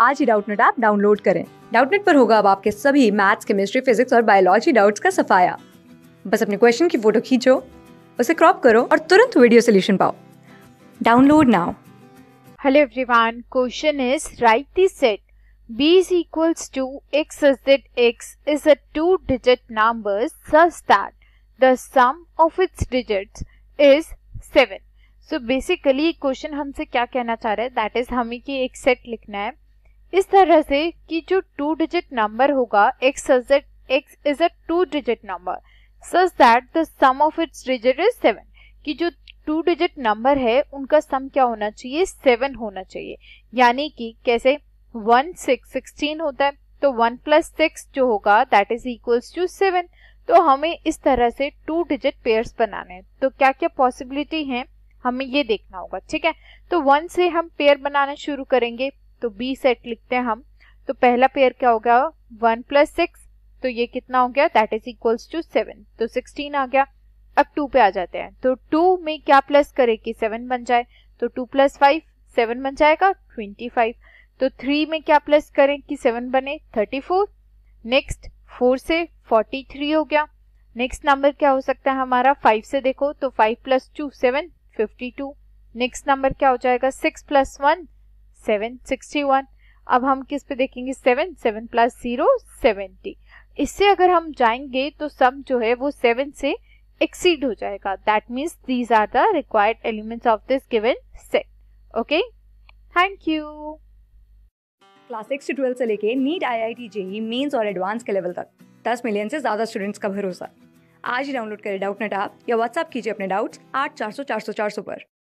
आज ही Doubtnut app download करें डाउटनेट पर होगा अब आपके सभी मैथ्स केमिस्ट्री फिजिक्स और बायोलॉजी डाउट्स का सफाया बस अपने क्वेश्चन की फोटो खींचो उसे क्रॉप करो और तुरंत वीडियो सोल्यूशन पाओ download now hello everyone question is write the set b is equals to x is that x is a two digit number such that the sum of its digits is 7 so basically question हमसे क्या कहना चाह रहा है that is हमें कि एक set लिखना है इस तरह से कि जो टू डिजिट नंबर होगा एक्स x is a two digit number such that the sum of its digit is seven कि जो टू डिजिट नंबर है उनका सम क्या होना चाहिए सेवन होना चाहिए यानी कि कैसे वन सिक्स सिक्सटीन होता है तो वन प्लस सिक्स जो होगा that is equals to seven तो हमें इस तरह से टू डिजिट पेयर्स बनाने हैं तो क्या क्या पॉसिबिलिटी हैं हमें ये देखना होगा ठीक है तो वन से हम पेयर बनाना शुरू करेंगे तो बी सेट लिखते हैं हम तो पहला पेयर क्या हो गया वन प्लस सिक्स तो ये कितना हो गया that is equals to seven तो सिक्सटीन आ गया अब टू पे आ जाते हैं तो टू में क्या प्लस करे कि सेवन बन जाए तो टू प्लस फाइव सेवन बन जाएगा ट्वेंटी फाइव तो थ्री में क्या प्लस करें कि सेवन बने थर्टी फोर नेक्स्ट फोर से फोर्टी थ्री हो गया नेक्स्ट नंबर क्या हो सकता है हमारा फाइव से देखो तो five plus two seven fifty two next number क्या हो जाएगा six plus one seven sixty one अब हम किस पे देखेंगे seven seven plus zero seventy इससे अगर हम जाएंगे तो सम जो है वो सेवन से एक्सीड हो जाएगा that means these are the required elements of this given set okay thank you class six से ट्वेल्थ से लेके NEET I I T JEE mains और एडवांस के लेवल तक दस मिलियन से ज़्यादा स्टूडेंट्स का भरोसा आज ही डाउनलोड करें डाउट नेट आप या व्हाट्सअप कीजिए अपने डाउट्स आठ चार सौ चार सौ चार सौ पर